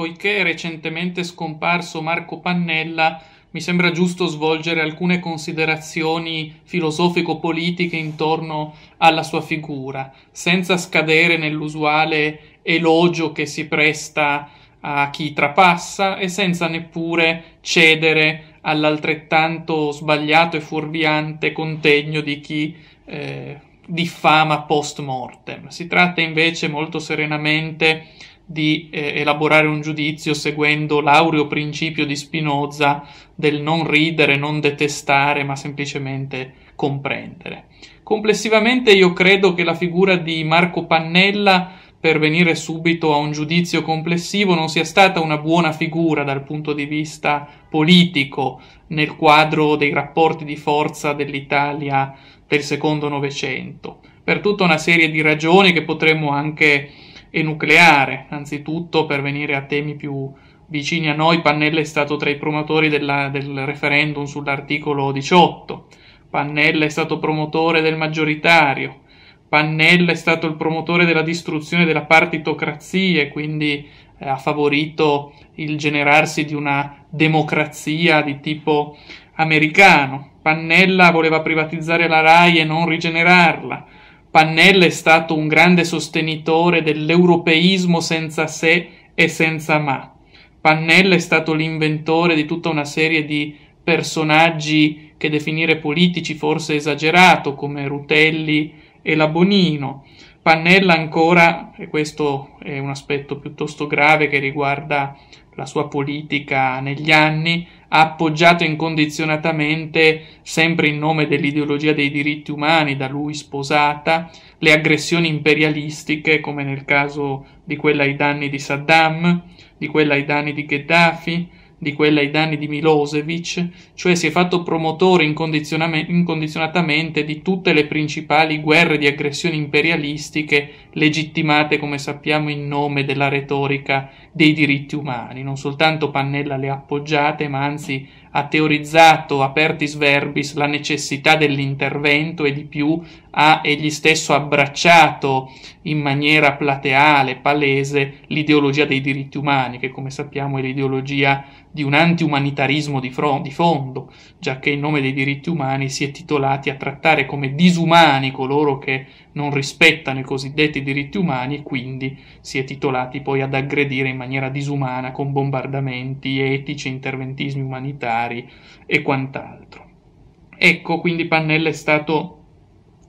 poiché è recentemente scomparso Marco Pannella, mi sembra giusto svolgere alcune considerazioni filosofico-politiche intorno alla sua figura, senza scadere nell'usuale elogio che si presta a chi trapassa e senza neppure cedere all'altrettanto sbagliato e fuorviante contegno di chi eh, diffama post mortem. Si tratta invece molto serenamente di di eh, elaborare un giudizio seguendo l'aureo principio di Spinoza del non ridere, non detestare, ma semplicemente comprendere. Complessivamente io credo che la figura di Marco Pannella per venire subito a un giudizio complessivo non sia stata una buona figura dal punto di vista politico nel quadro dei rapporti di forza dell'Italia del secondo Novecento, per tutta una serie di ragioni che potremmo anche e nucleare, anzitutto per venire a temi più vicini a noi. Pannella è stato tra i promotori della, del referendum sull'articolo 18, Pannella è stato promotore del maggioritario, Pannella è stato il promotore della distruzione della partitocrazia e quindi eh, ha favorito il generarsi di una democrazia di tipo americano. Pannella voleva privatizzare la RAI e non rigenerarla. Pannella è stato un grande sostenitore dell'europeismo senza se e senza ma. Pannella è stato l'inventore di tutta una serie di personaggi che definire politici forse esagerato, come Rutelli e Labonino. Pannella ancora, e questo è un aspetto piuttosto grave che riguarda la sua politica negli anni, ha appoggiato incondizionatamente, sempre in nome dell'ideologia dei diritti umani da lui sposata, le aggressioni imperialistiche, come nel caso di quella ai danni di Saddam, di quella ai danni di Gheddafi, di quella ai danni di Milosevic, cioè si è fatto promotore incondizionatamente di tutte le principali guerre di aggressioni imperialistiche legittimate, come sappiamo, in nome della retorica dei diritti umani. Non soltanto Pannella le ha appoggiate, ma anzi ha teorizzato Apertis Verbis la necessità dell'intervento e di più ha egli stesso abbracciato in maniera plateale, palese, l'ideologia dei diritti umani, che come sappiamo è l'ideologia di un antiumanitarismo di, fron- di fondo, già che in nome dei diritti umani si è titolati a trattare come disumani coloro che non rispettano i cosiddetti diritti umani e quindi si è titolati poi ad aggredire in maniera disumana con bombardamenti etici, interventismi umanitari e quant'altro. Ecco, quindi Pannella è stato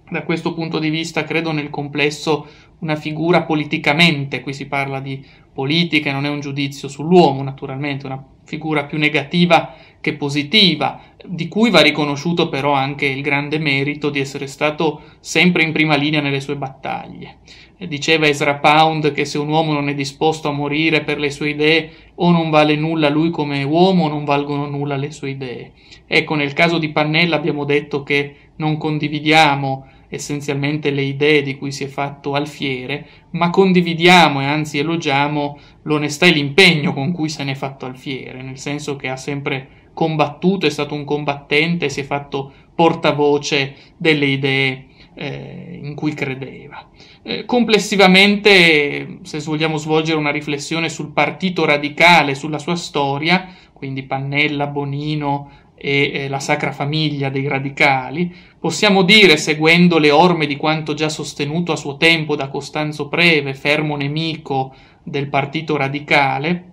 da questo punto di vista, credo nel complesso, una figura politicamente, qui si parla di politica, non è un giudizio sull'uomo, naturalmente, una figura più negativa che positiva, di cui va riconosciuto però anche il grande merito di essere stato sempre in prima linea nelle sue battaglie. Eh, diceva Ezra Pound che se un uomo non è disposto a morire per le sue idee, o non vale nulla lui come uomo, o non valgono nulla le sue idee. Ecco, nel caso di Pannella abbiamo detto che non condividiamo essenzialmente le idee di cui si è fatto alfiere, ma condividiamo e anzi elogiamo l'onestà e l'impegno con cui se n'è fatto alfiere, nel senso che ha sempre combattuto, è stato un combattente, si è fatto portavoce delle idee eh, in cui credeva. Eh, complessivamente, se vogliamo svolgere una riflessione sul partito radicale, sulla sua storia, quindi Pannella, Bonino, e la Sacra Famiglia dei Radicali, possiamo dire, seguendo le orme di quanto già sostenuto a suo tempo da Costanzo Preve, fermo nemico del Partito Radicale,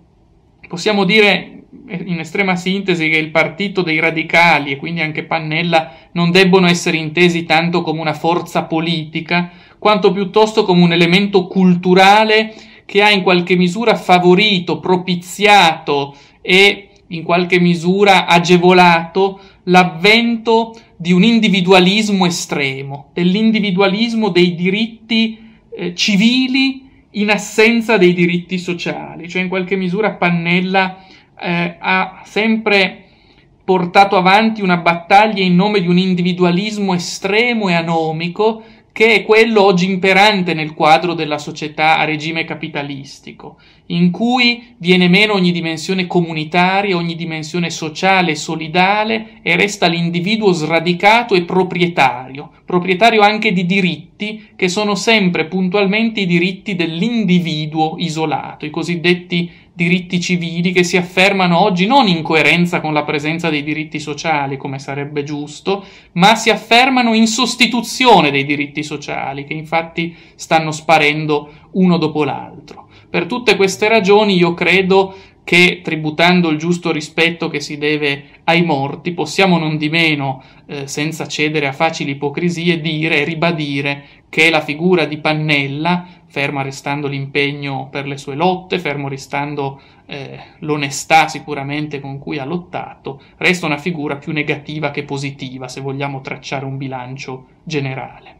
possiamo dire in estrema sintesi che il Partito dei Radicali e quindi anche Pannella non debbono essere intesi tanto come una forza politica, quanto piuttosto come un elemento culturale che ha in qualche misura favorito, propiziato e in qualche misura agevolato l'avvento di un individualismo estremo, dell'individualismo dei diritti eh, civili in assenza dei diritti sociali, cioè in qualche misura Pannella eh, ha sempre portato avanti una battaglia in nome di un individualismo estremo e anomico che è quello oggi imperante nel quadro della società a regime capitalistico, in cui viene meno ogni dimensione comunitaria, ogni dimensione sociale e solidale e resta l'individuo sradicato e proprietario, proprietario anche di diritti che sono sempre puntualmente i diritti dell'individuo isolato, i cosiddetti diritti civili che si affermano oggi non in coerenza con la presenza dei diritti sociali, come sarebbe giusto, ma si affermano in sostituzione dei diritti sociali, che infatti stanno sparendo uno dopo l'altro. Per tutte queste ragioni io credo che tributando il giusto rispetto che si deve ai morti possiamo non di meno, eh, senza cedere a facili ipocrisie, dire e ribadire che la figura di Pannella, fermo restando l'impegno per le sue lotte, fermo restando eh, l'onestà sicuramente con cui ha lottato, resta una figura più negativa che positiva se vogliamo tracciare un bilancio generale.